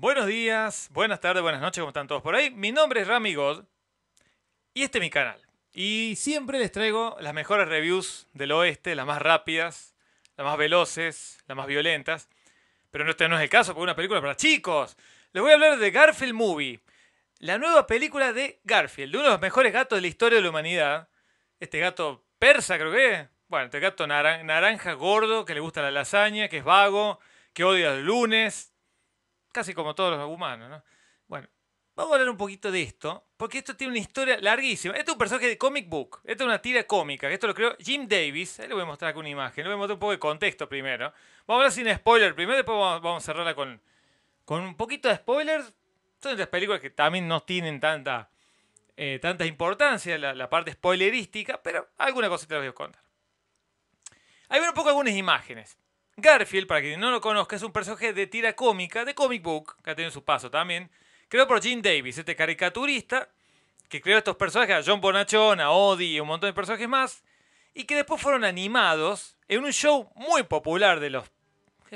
Buenos días, buenas tardes, buenas noches, ¿cómo están todos por ahí? Mi nombre es Rami God y este es mi canal. Y siempre les traigo las mejores reviews del oeste, las más rápidas, las más veloces, las más violentas. Pero este no es el caso, porque es una película para chicos. Les voy a hablar de Garfield Movie, la nueva película de Garfield, de uno de los mejores gatos de la historia de la humanidad. Este gato persa, creo que Bueno, este gato naranja gordo, que le gusta la lasaña, que es vago, que odia los lunes, casi como todos los humanos, ¿no? Bueno, vamos a hablar un poquito de esto, porque esto tiene una historia larguísima. Este es un personaje de comic book, esta es una tira cómica, esto lo creó Jim Davis, ahí le voy a mostrar con una imagen, le voy a mostrar un poco de contexto primero. Vamos a hablar sin spoiler primero, después vamos, a cerrarla con, un poquito de spoilers. Son las películas que también no tienen tanta, eh, tanta importancia, la, parte spoilerística, pero alguna te les voy a contar. Ahí ven un poco algunas imágenes. Garfield, para quien no lo conozca, es un personaje de tira cómica, de comic book, que ha tenido su paso también, creado por Gene Davis, este caricaturista que creó estos personajes, a John Bonachon, a Odie y un montón de personajes más, y que después fueron animados en un show muy popular de los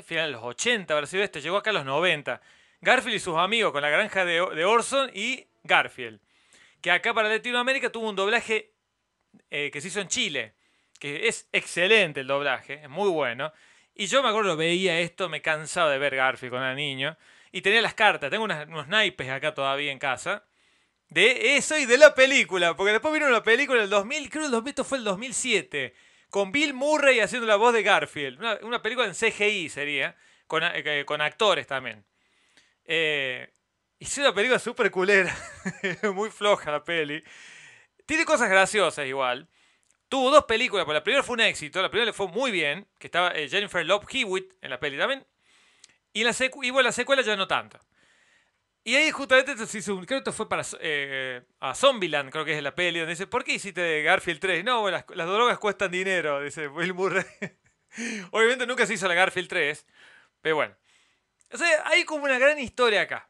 finales de los 80, habrá este, llegó acá a los 90. Garfield y sus amigos con la granja de, Orson y Garfield, que acá para Latinoamérica tuvo un doblaje eh, que se hizo en Chile, que es excelente el doblaje, es muy bueno. Y yo me acuerdo, veía esto, me cansaba de ver Garfield cuando era niño. Y tenía las cartas, tengo unos naipes acá todavía en casa. De eso y de la película, porque después vino la película el 2000, creo que esto fue el 2007, con Bill Murray haciendo la voz de Garfield. Una, película en CGI sería, con, eh, con actores también. y eh, hice una película súper culera, muy floja la peli. Tiene cosas graciosas igual. Tuvo dos películas, porque la primera fue un éxito, la primera le fue muy bien, que estaba eh, Jennifer Love Hewitt en la peli también, y, la bueno, la secuela ya no tanto. Y ahí justamente se hizo un, creo que fue para eh, a Zombieland, creo que es la peli, donde dice, ¿por qué hiciste Garfield 3? No, las, las drogas cuestan dinero, dice Will Murray. Obviamente nunca se hizo la Garfield 3, pero bueno. O sea, hay como una gran historia acá.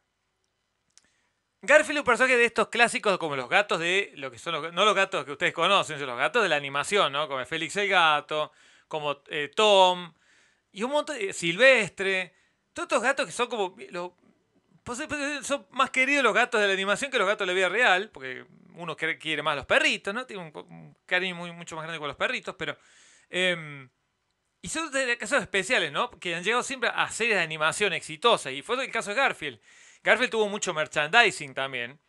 Garfield es un personaje de estos clásicos como los gatos de lo que son no los gatos que ustedes conocen, sino los gatos de la animación, ¿no? Como Félix el gato, como eh, Tom y un montón de Silvestre, todos estos gatos que son como pues, pues, son más queridos los gatos de la animación que los gatos de la vida real, porque uno quiere más los perritos, ¿no? Tiene un, cariño mucho más grande con los perritos, pero em, y son casos especiales, ¿no? Que han llegado siempre a series de animación exitosas. Y fue el caso de Garfield. Garfield tuvo mucho merchandising también.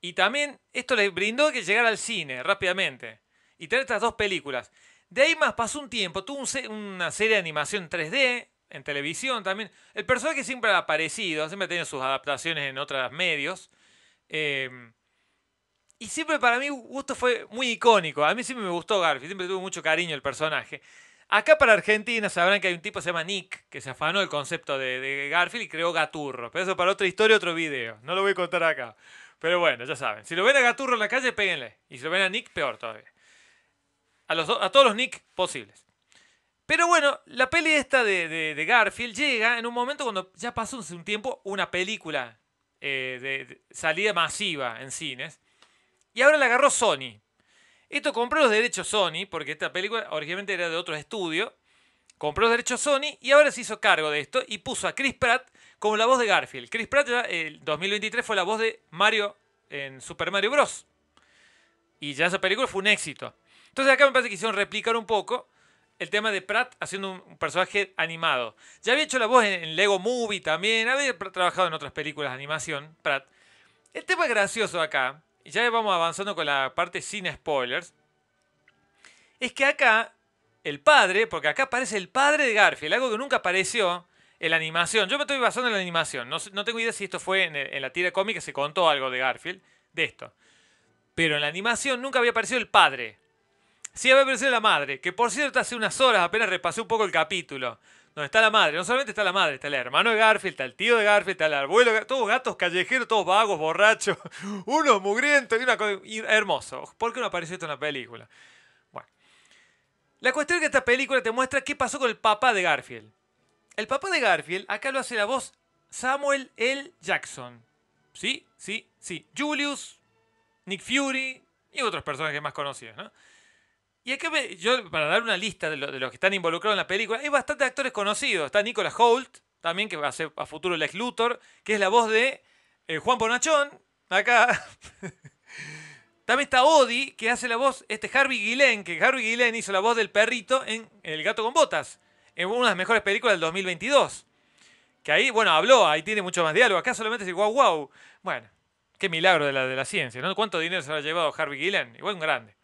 Y también esto le brindó que llegara al cine rápidamente. Y tener estas dos películas. De ahí más pasó un tiempo. Tuvo una serie de animación 3D en televisión también. El personaje siempre ha aparecido, siempre ha tenido sus adaptaciones en otros medios. Em, y siempre para mí gusto fue muy icónico. A mí siempre me gustó Garfield, siempre tuvo mucho cariño el personaje. Acá para Argentina sabrán que hay un tipo que se llama Nick, que se afanó el concepto de, Garfield y creó Gaturro. Pero eso para otra historia, otro video. No lo voy a contar acá. Pero bueno, ya saben. Si lo ven a Gaturro en la calle, péguenle. Y si lo ven a Nick, peor todavía. A, todos los Nick posibles. Pero bueno, la peli esta de, Garfield llega en un momento cuando ya pasó un tiempo una película eh, de, salida masiva en cines. Y ahora la agarró Sony. Esto compró los derechos Sony, porque esta película originalmente era de otro estudio. Compró los derechos Sony y ahora se hizo cargo de esto y puso a Chris Pratt como la voz de Garfield. Chris Pratt ya en 2023 fue la voz de Mario en Super Mario Bros. Y ya esa película fue un éxito. Entonces acá me parece que quisieron replicar un poco el tema de Pratt haciendo un personaje animado. Ya había hecho la voz en Lego Movie también, había trabajado en otras películas de animación, Pratt. El tema es gracioso acá y ya vamos avanzando con la parte sin spoilers, es que acá el padre, porque acá aparece el padre de Garfield, algo que nunca apareció en la animación. Yo me estoy basando en la animación, no, tengo idea si esto fue en, la tira cómica, se contó algo de Garfield, de esto. Pero en la animación nunca había aparecido el padre. Sí había aparecido la madre, que por cierto hace unas horas apenas repasé un poco el capítulo donde está la madre. No solamente está la madre, está el hermano de Garfield, está el tío de Garfield, está el abuelo, todos gatos callejeros, todos vagos, borrachos, unos mugrientos y una cosa hermoso. ¿Por qué no aparece esto en la película? Bueno. La cuestión es que esta película te muestra qué pasó con el papá de Garfield. El papá de Garfield, acá lo hace la voz Samuel L. Jackson. Sí, sí, sí. Julius, Nick Fury y otros personajes más conocidos, ¿no? Y acá yo, para dar una lista de, los que están involucrados en la película, hay bastantes actores conocidos. Está Nicolas Holt, también, que va a ser a futuro Lex Luthor, que es la voz de eh, Juan Bonachón, acá. también está Odi, que hace la voz, este Harvey Guillén, que Harvey Guillén hizo la voz del perrito en El gato con botas, en una de las mejores películas del 2022. Que ahí, bueno, habló, ahí tiene mucho más diálogo. Acá solamente dice guau, guau. Bueno, qué milagro de la, de la ciencia, ¿no? ¿Cuánto dinero se ha llevado Harvey Guillén? Igual un grande.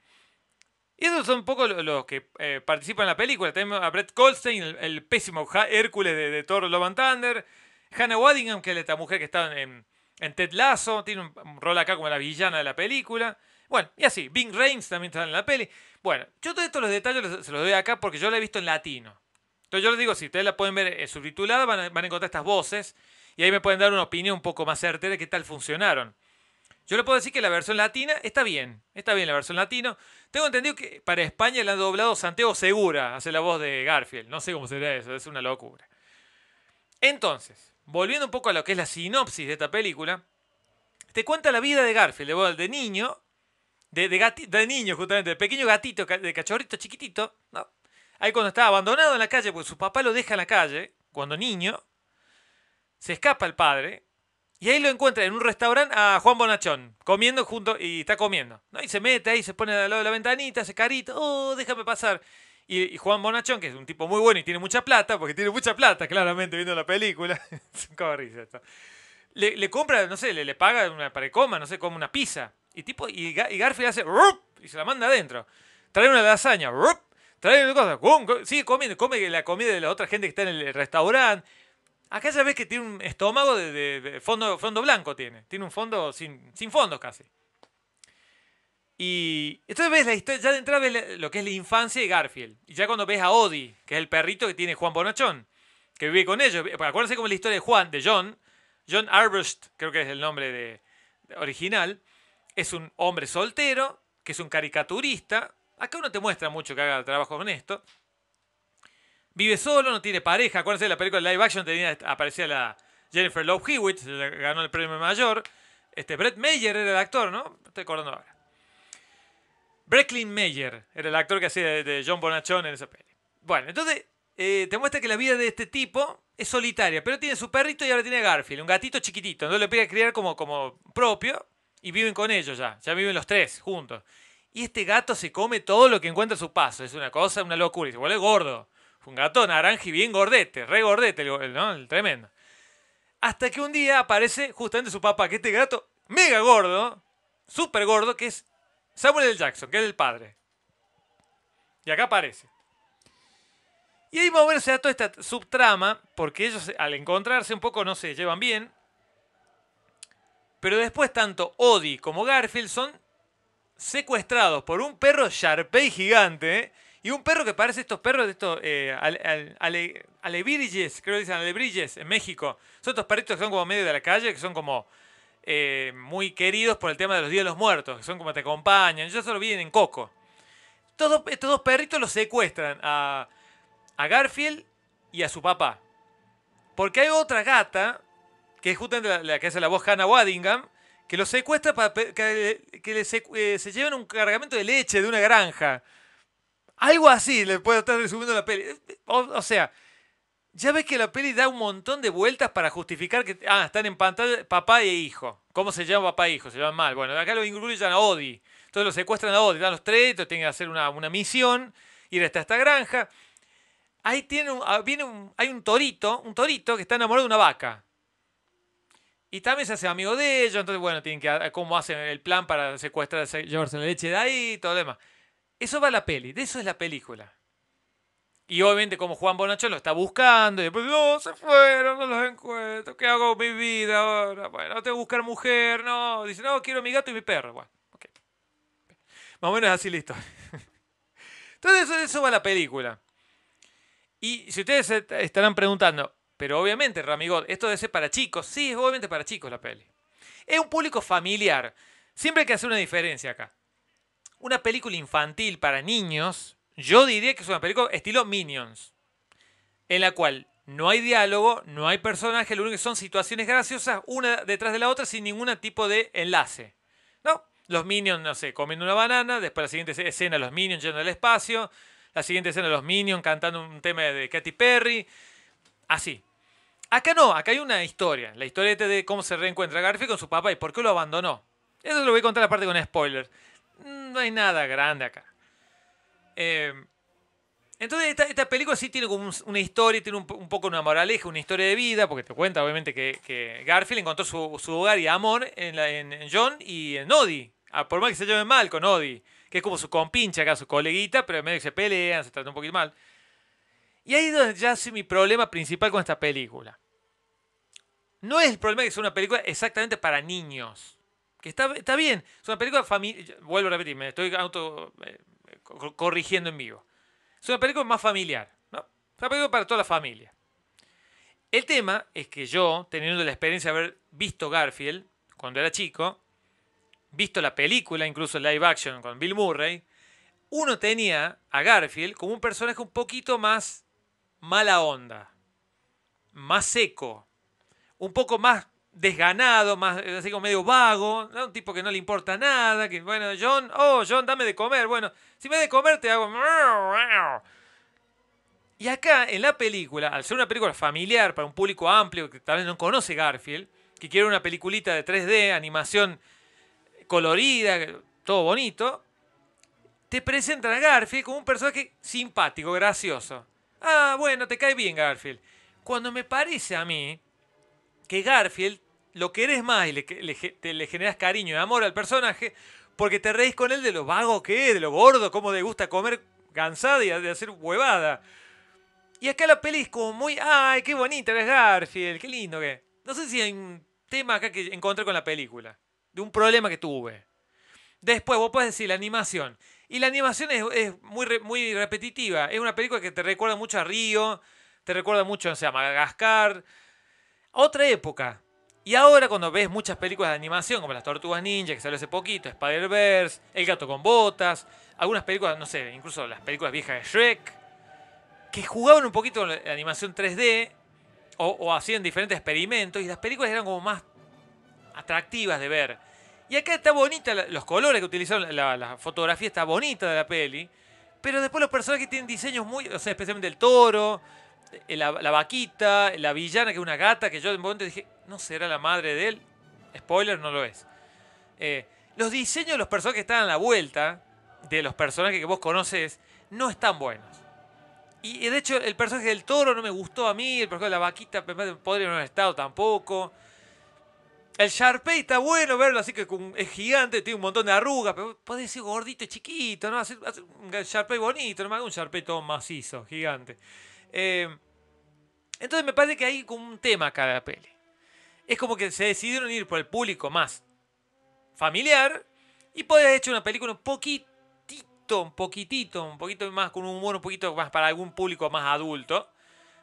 Y esos son un poco los, que eh, participan en la película. Tenemos a Brett Colstein, el, pésimo Hércules de, Thor Love and Thunder. Hannah Waddingham, que es la mujer que está en, Ted Lasso. Tiene un, rol acá como la villana de la película. Bueno, y así. Bing Reigns también está en la peli. Bueno, yo todos estos los detalles se los doy acá porque yo la he visto en latino. Entonces yo les digo, si ustedes la pueden ver eh, subtitulada, van a encontrar estas voces. Y ahí me pueden dar una opinión un poco más certera de qué tal funcionaron. Yo le puedo decir que la versión latina está bien, está bien la versión latina. Tengo entendido que para España la han doblado Santiago Segura, hace la voz de Garfield. No sé cómo será eso, es una locura. Entonces, volviendo un poco a lo que es la sinopsis de esta película, te cuenta la vida de Garfield, de, niño, de, niño justamente, de pequeño gatito, de cachorrito chiquitito, Ahí cuando está abandonado en la calle, porque su papá lo deja en la calle, cuando niño, se escapa el padre, y ahí lo encuentra en un restaurante a Juan Bonachón, comiendo junto y está comiendo. ¿no? Y se mete ahí, se pone al lado de la ventanita, se carita, oh, déjame pasar. Y, Juan Bonachón, que es un tipo muy bueno y tiene mucha plata, porque tiene mucha plata, claramente, viendo la película. es esto. Le, compra, no sé, le, paga una para coma, no sé, como una pizza. Y tipo, y, Garfield hace ¡Rup! y se la manda adentro. Trae una lasaña, ¡Rup! trae una cosa, sí sigue comiendo, come la comida de la otra gente que está en el restaurante. Acá ya ves que tiene un estómago de, fondo, blanco, tiene. Tiene un fondo sin, sin fondos casi. Y entonces ves la historia, ya de entrada ves lo que es la infancia de Garfield. Y ya cuando ves a Odie, que es el perrito que tiene Juan Bonachón, que vive con ellos. Acuérdense cómo es la historia de Juan, de John. John Arbust, creo que es el nombre de, original. Es un hombre soltero, que es un caricaturista. Acá uno te muestra mucho que haga trabajo con esto vive solo, no tiene pareja. Acuérdense de la película de live action, aparecía la Jennifer Love Hewitt, ganó el premio mayor. Este, Brett Meyer era el actor, ¿no? Estoy acordando ahora. Brecklin Meyer era el actor que hacía de, John Bonachón en esa peli. Bueno, entonces eh, te muestra que la vida de este tipo es solitaria, pero tiene su perrito y ahora tiene Garfield, un gatito chiquitito. Entonces lo pide a criar como, como propio y viven con ellos ya. Ya viven los tres juntos. Y este gato se come todo lo que encuentra a su paso. Es una cosa, una locura. Y se vuelve gordo. Un gato naranja y bien gordete, re gordete, ¿no? El tremendo. Hasta que un día aparece justamente su papá, que este gato mega gordo, súper gordo, que es Samuel L. Jackson, que es el padre. Y acá aparece. Y ahí moverse a toda esta subtrama, porque ellos al encontrarse un poco no se llevan bien. Pero después tanto Odie como Garfield son secuestrados por un perro Sharpei gigante. ¿eh? Y un perro que parece estos perros de estos eh, creo que dicen Alebridges en México. Son estos perritos que son como medio de la calle, que son como eh, muy queridos por el tema de los días de los muertos, que son como te acompañan. Yo solo vienen en Coco. Estos dos, estos perritos los secuestran a, a Garfield y a su papá. Porque hay otra gata, que es justamente la, que hace la voz Hannah Waddingham, que los secuestra para que, que eh, se lleven un cargamento de leche de una granja. Algo así le puedo estar resumiendo la peli. O, sea, ya ves que la peli da un montón de vueltas para justificar que. Ah, están en pantalla papá e hijo. ¿Cómo se llama papá e hijo? Se llaman mal. Bueno, acá lo incluyen a Odi. Entonces lo secuestran a Odi, dan los tres, tienen que hacer una, misión, ir hasta esta granja. Ahí tiene ah, viene un, hay un torito, un torito que está enamorado de una vaca. Y también se hace amigo de ellos, entonces bueno, tienen que ah, cómo hacen el plan para secuestrar, llevarse la leche de ahí y todo lo demás. Eso va la peli, de eso es la película. Y obviamente como Juan Bonacho lo está buscando y no, se fueron, no los encuentro, ¿qué hago con mi vida ahora? Bueno, tengo que buscar mujer, no. Dice, no, quiero mi gato y mi perro. Bueno, Más o menos así listo. Entonces Entonces eso va la película. Y si ustedes estarán preguntando, pero obviamente, Ramigot, esto debe ser para chicos. Sí, es obviamente para chicos la peli. Es un público familiar. Siempre hay que hacer una diferencia acá una película infantil para niños, yo diría que es una película estilo Minions, en la cual no hay diálogo, no hay personaje, lo único que son situaciones graciosas una detrás de la otra sin ningún tipo de enlace. ¿No? Los Minions, no sé, comiendo una banana, después la siguiente escena los Minions yendo al espacio, la siguiente escena los Minions cantando un tema de Katy Perry, así. Acá no, acá hay una historia, la historia de cómo se reencuentra Garfield con su papá y por qué lo abandonó. Eso lo voy a contar aparte con spoilers no hay nada grande acá. Em, entonces, esta, película sí tiene como una historia, tiene un, poco una moraleja, una historia de vida, porque te cuenta, obviamente, que, Garfield encontró su, hogar y amor en, John y en Odie. Ah, por más que se lleve mal con Odie, que es como su compinche acá, su coleguita, pero en medio que se pelean, se trata un poquito mal. Y ahí donde ya es mi problema principal con esta película. No es el problema que sea una película exactamente para niños. Que está, bien. Es una película familiar. Vuelvo a repetir, me estoy auto corrigiendo en vivo. Es una película más familiar. ¿no? Es una película para toda la familia. El tema es que yo, teniendo la experiencia de haber visto Garfield cuando era chico, visto la película, incluso live action con Bill Murray, uno tenía a Garfield como un personaje un poquito más mala onda, más seco, un poco más desganado, más eh, así como medio vago, un tipo que no le importa nada, que bueno, John, oh, John, dame de comer, bueno, si me de comer te hago... Y acá en la película, al ser una película familiar para un público amplio que tal vez no conoce Garfield, que quiere una peliculita de 3D, animación colorida, todo bonito, te presentan a Garfield como un personaje simpático, gracioso. Ah, bueno, te cae bien Garfield. Cuando me parece a mí que Garfield lo querés más y le, te, le generás cariño y amor al personaje porque te reís con él de lo vago que es, de lo gordo, cómo le gusta comer cansada y de hacer huevada. Y acá la peli es como muy, ay, qué bonita es Garfield, qué lindo que. No sé si hay un tema acá que encontré con la película, de un problema que tuve. Después, vos puedes decir la animación. Y la animación es, muy, muy repetitiva. Es una película que te recuerda mucho a Río, te recuerda mucho a Madagascar. Otra época. Y ahora cuando ves muchas películas de animación, como Las Tortugas Ninja, que salió hace poquito, Spider-Verse, El Gato con Botas, algunas películas, no sé, incluso las películas viejas de Shrek, que jugaban un poquito con la animación 3D o, hacían diferentes experimentos y las películas eran como más atractivas de ver. Y acá está bonita, los colores que utilizaron, la, la, fotografía está bonita de la peli, pero después los personajes tienen diseños muy, o sea, especialmente el toro, eh, la, vaquita, la villana, que es una gata, que yo de momento dije, no será la madre de él. Spoiler, no lo es. Eh, los diseños de los personajes que están a la vuelta, de los personajes que vos conoces, no están buenos. Y eh, de hecho, el personaje del toro no me gustó a mí, el personaje de la vaquita podría no haber estado tampoco. El Sharpay está bueno verlo, así que es gigante, tiene un montón de arrugas, pero puede ser gordito chiquito, ¿no? un Sharpay bonito, no me un Sharpay todo macizo, gigante. Eh, entonces me parece que hay como un tema cada peli. Es como que se decidieron ir por el público más familiar y poder hecho una película un poquitito, un poquitito, un poquito más con un humor un poquito más para algún público más adulto.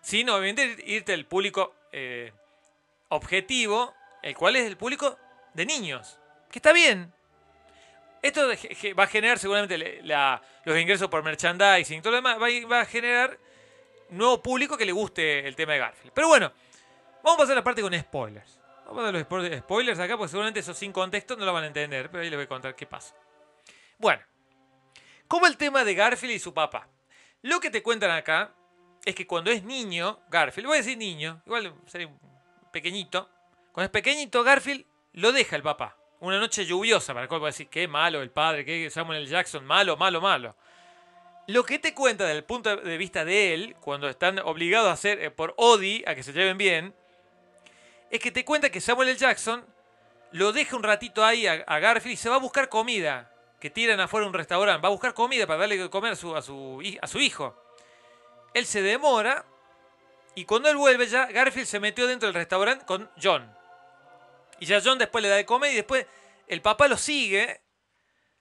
sino obviamente irte al público eh, objetivo, el cual es el público de niños. Que está bien. Esto va a generar seguramente los ingresos por merchandising, y todo lo demás, va a generar nuevo público que le guste el tema de Garfield. Pero bueno, vamos a pasar a la parte con spoilers. Vamos a dar los spoilers acá, porque seguramente eso sin contexto no lo van a entender, pero ahí les voy a contar qué pasa. Bueno, como el tema de Garfield y su papá. Lo que te cuentan acá es que cuando es niño, Garfield, voy a decir niño, igual sería pequeñito, cuando es pequeñito Garfield lo deja el papá. Una noche lluviosa, para el cual decir, qué malo el padre, qué Samuel L. Jackson, malo, malo, malo. Lo que te cuenta desde el punto de vista de él, cuando están obligados a hacer eh, por Odie a que se lleven bien, es que te cuenta que Samuel L. Jackson lo deja un ratito ahí a, Garfield y se va a buscar comida. Que tiran afuera un restaurante, va a buscar comida para darle de comer su, a su, a su hijo. Él se demora y cuando él vuelve ya, Garfield se metió dentro del restaurante con John. Y ya John después le da de comer y después el papá lo sigue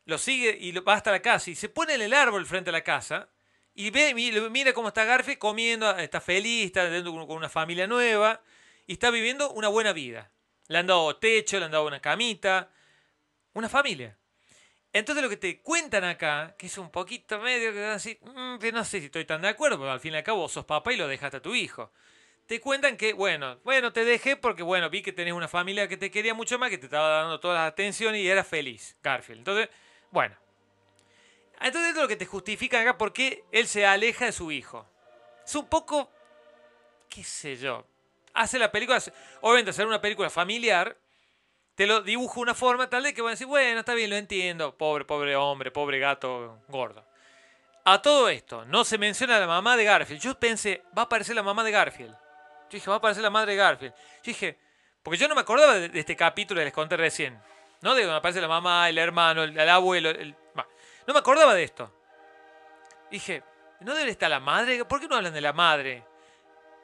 lo sigue y va hasta la casa y se pone en el árbol frente a la casa y ve, mira cómo está Garfield comiendo, está feliz, está con una familia nueva y está viviendo una buena vida. Le han dado techo, le han dado una camita, una familia. Entonces lo que te cuentan acá, que es un poquito medio que así, mm, que no sé si estoy tan de acuerdo, pero al fin y al cabo vos sos papá y lo dejaste a tu hijo. Te cuentan que, bueno, bueno, te dejé porque, bueno, vi que tenés una familia que te quería mucho más, que te estaba dando todas las atenciones y era feliz, Garfield. Entonces, bueno. Entonces es lo que te justifica acá por qué él se aleja de su hijo. Es un poco, qué sé yo, hace la película, obviamente hacer una película familiar, te lo dibujo de una forma tal de que van a decir, bueno, está bien, lo entiendo, pobre, pobre hombre, pobre gato gordo. A todo esto, no se menciona la mamá de Garfield. Yo pensé, va a aparecer la mamá de Garfield. Yo dije, va a aparecer la madre de Garfield. Yo dije, porque yo no me acordaba de este capítulo que les conté recién. ¿No? De donde aparece la mamá, el hermano, el, abuelo. no me acordaba de esto. Dije, ¿no debe estar la madre? ¿Por qué no hablan de la madre?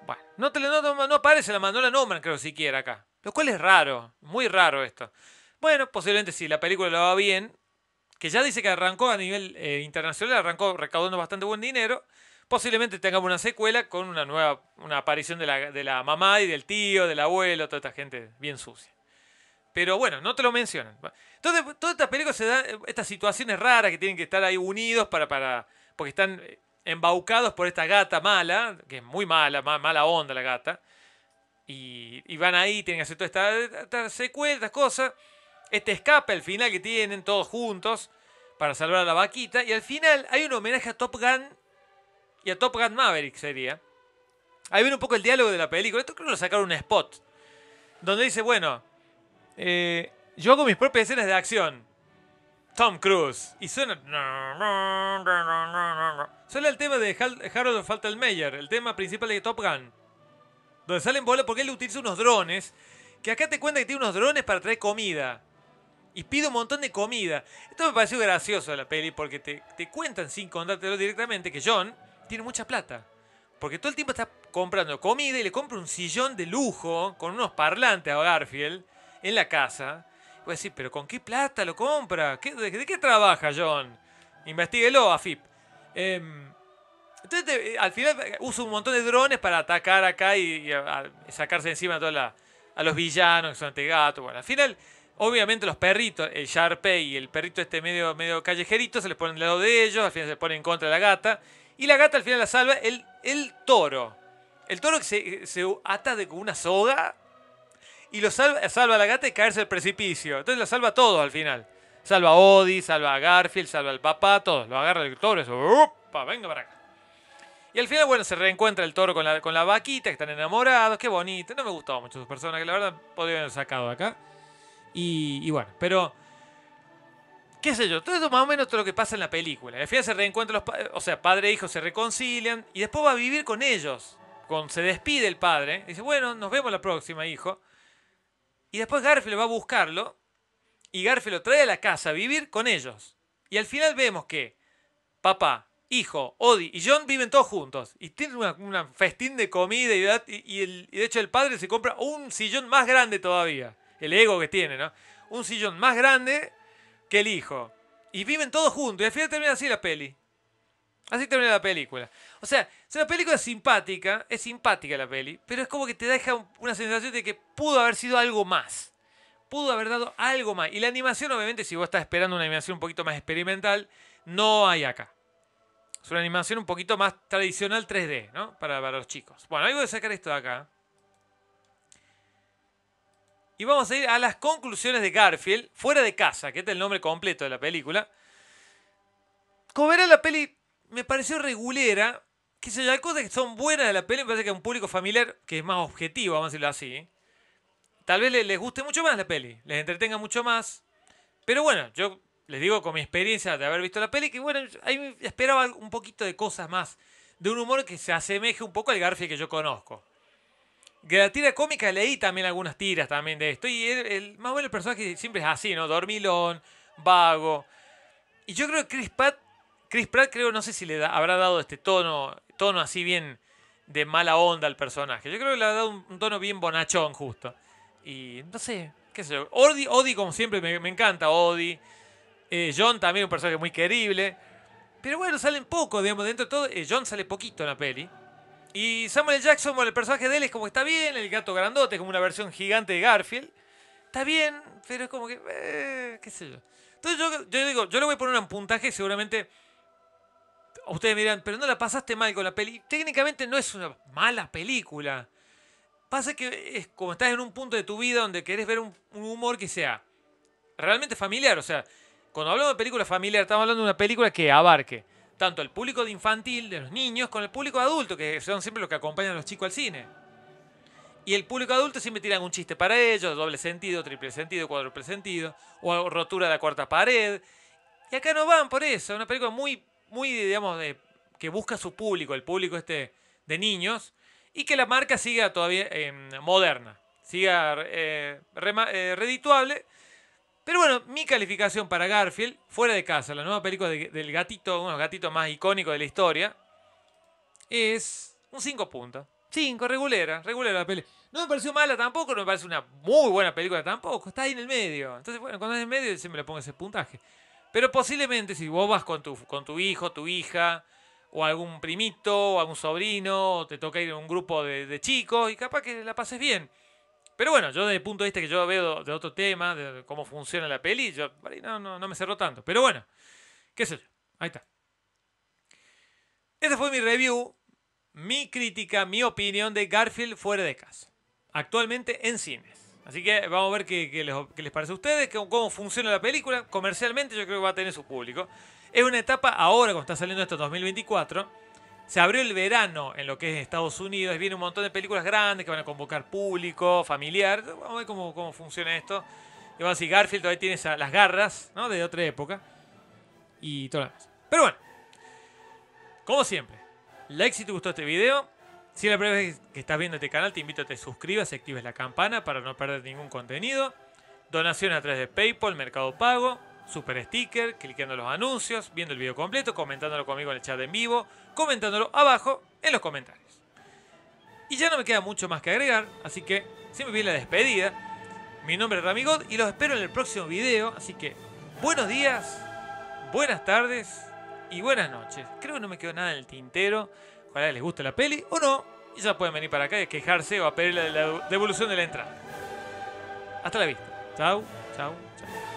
Bueno, no, aparece la madre, no la nombran creo siquiera acá. Lo cual es raro, muy raro esto. Bueno, posiblemente si la película lo va bien, que ya dice que arrancó a nivel eh, internacional, arrancó recaudando bastante buen dinero, posiblemente tengamos una secuela con una nueva, una aparición de la, de la mamá y del tío, del abuelo, toda esta gente bien sucia. Pero bueno, no te lo mencionan. Entonces, todas estas película se dan estas situaciones raras que tienen que estar ahí unidos para. para porque están embaucados por esta gata mala, que es muy mala, mala onda la gata. Y, van ahí, tienen que hacer todas estas esta estas cosas. Este escape al final que tienen todos juntos para salvar a la vaquita. Y al final hay un homenaje a Top Gun y a Top Gun Maverick sería. Ahí viene un poco el diálogo de la película. Esto creo que lo sacaron un spot. Donde dice, bueno, eh, yo hago mis propias escenas de acción. Tom Cruise. Y suena. Suena el tema de Harold Faltermeyer, el tema principal de Top Gun. Donde salen bola porque él utiliza unos drones. Que acá te cuenta que tiene unos drones para traer comida. Y pide un montón de comida. Esto me pareció gracioso de la peli porque te cuentan sin contártelo directamente que John tiene mucha plata. Porque todo el tiempo está comprando comida y le compra un sillón de lujo con unos parlantes a Garfield en la casa. voy a pero ¿con qué plata lo compra? de, qué trabaja John? Investíguelo, AFIP. Em, entonces, eh, al final eh, usa un montón de drones para atacar acá y, sacarse encima a, a los villanos que son antegatos. Este bueno, al final, obviamente los perritos, el Sharpe y el perrito este medio, medio callejerito, se les ponen al lado de ellos, al final se pone en contra de la gata. Y la gata al final la salva el, el toro. El toro que se, ata de, con una soga y lo salva, salva a la gata de caerse al precipicio. Entonces lo salva a todos al final. Salva a Odi, salva a Garfield, salva al papá, todos. Lo agarra el toro y dice, ¡Upa! Venga para acá. Y al final, bueno, se reencuentra el toro con la, con la vaquita, que están enamorados, qué bonito. No me gustaba mucho sus personas, que la verdad podría haber sacado de acá. Y, bueno, pero. ¿Qué sé yo? Todo eso más o menos todo lo que pasa en la película. Al final se reencuentran los. O sea, padre e hijo se reconcilian y después va a vivir con ellos. Con, se despide el padre. Dice, bueno, nos vemos la próxima, hijo. Y después Garfield va a buscarlo y Garfield lo trae a la casa a vivir con ellos. Y al final vemos que papá, hijo, Odie y John viven todos juntos. Y tienen un festín de comida y, y, el, y, de hecho el padre se compra un sillón más grande todavía. El ego que tiene, ¿no? Un sillón más grande que el hijo. Y viven todos juntos. Y al final termina así la peli. Así termina la película. O sea, es una película simpática, es simpática la peli, pero es como que te deja una sensación de que pudo haber sido algo más. Pudo haber dado algo más. Y la animación, obviamente, si vos estás esperando una animación un poquito más experimental, no hay acá. Es una animación un poquito más tradicional 3D, ¿no? Para, los chicos. Bueno, ahí voy a sacar esto de acá. Y vamos a ir a las conclusiones de Garfield, fuera de casa, que este es el nombre completo de la película. Como la peli me pareció regulera. Que se hay cosas que son buenas de la peli. Me parece que a un público familiar, que es más objetivo, vamos a decirlo así, tal vez les guste mucho más la peli, les entretenga mucho más. Pero bueno, yo les digo con mi experiencia de haber visto la peli, que bueno, ahí esperaba un poquito de cosas más. De un humor que se asemeje un poco al Garfield que yo conozco. De la tira cómica leí también algunas tiras también de esto. Y el, o más el personaje siempre es así, ¿no? Dormilón, vago. Y yo creo que Chris Pat Chris Pratt creo, no sé si le habrá dado este tono, tono así bien de mala onda al personaje. Yo creo que le ha dado un, tono bien bonachón justo. Y no sé, qué sé yo. Odi, como siempre, me, encanta Odie eh, John también un personaje muy querible. Pero bueno, salen poco, digamos, dentro de todo. Eh, John sale poquito en la peli. Y Samuel Jackson, bueno, el personaje de él es como que está bien, el gato grandote, como una versión gigante de Garfield. Está bien, pero es como que. Eh, qué sé yo. Entonces yo, yo digo, yo le voy a poner un puntaje seguramente Ustedes miran, pero no la pasaste mal con la película. Técnicamente no es una mala película. Pasa que es como estás en un punto de tu vida donde querés ver un, humor que sea realmente familiar. O sea, cuando hablamos de película familiar, estamos hablando de una película que abarque tanto el público infantil, de los niños, con el público adulto, que son siempre los que acompañan a los chicos al cine. Y el público adulto siempre tiran un chiste para ellos, doble sentido, triple sentido, cuádruple sentido, o rotura de la cuarta pared. Y acá no van por eso, Es una película muy muy, digamos, que busca su público, el público este de niños, y que la marca siga todavía em, moderna, siga eh, eh, redituable. Pero bueno, mi calificación para Garfield, fuera de casa, la nueva película del gatito, uno de los gatitos más icónicos de la historia, es un 5 puntos. 5, regulera, regulera la peli. No me pareció mala tampoco, no me parece una muy buena película tampoco, está ahí en el medio. Entonces, bueno, cuando es en el medio, siempre le pongo ese puntaje. Pero posiblemente si vos vas con tu, con tu hijo, tu hija, o algún primito, o algún sobrino, te toca ir a un grupo de, chicos, y capaz que la pases bien. Pero bueno, yo desde el punto de vista que yo veo de otro tema, de cómo funciona la peli, yo no, no, no me cerró tanto. Pero bueno, qué sé yo. Ahí está. Esa fue mi review, mi crítica, mi opinión de Garfield fuera de casa. Actualmente en cines. Así que vamos a ver qué, les, parece a ustedes, cómo funciona la película. Comercialmente yo creo que va a tener su público. Es una etapa ahora, cuando está saliendo esto 2024. Se abrió el verano en lo que es Estados Unidos. Viene un montón de películas grandes que van a convocar público, familiar. Vamos a ver cómo, funciona esto. Y vamos a decir, Garfield todavía tiene las garras, ¿no? De otra época. Y todo lo demás. Pero bueno. Como siempre. Like si te gustó este video si es la primera vez que estás viendo este canal, te invito a que te suscribas y actives la campana para no perder ningún contenido. Donaciones a través de PayPal, Mercado Pago, Super Sticker, cliqueando los anuncios, viendo el video completo, comentándolo conmigo en el chat en vivo, comentándolo abajo en los comentarios. Y ya no me queda mucho más que agregar, así que siempre viene la despedida. Mi nombre es Ramigod y los espero en el próximo video, así que buenos días, buenas tardes y buenas noches. Creo que no me quedó nada en el tintero. Ojalá les guste la peli o no. Y ya pueden venir para acá y quejarse o a la devolución de la entrada. Hasta la vista. Chau, chau, chau.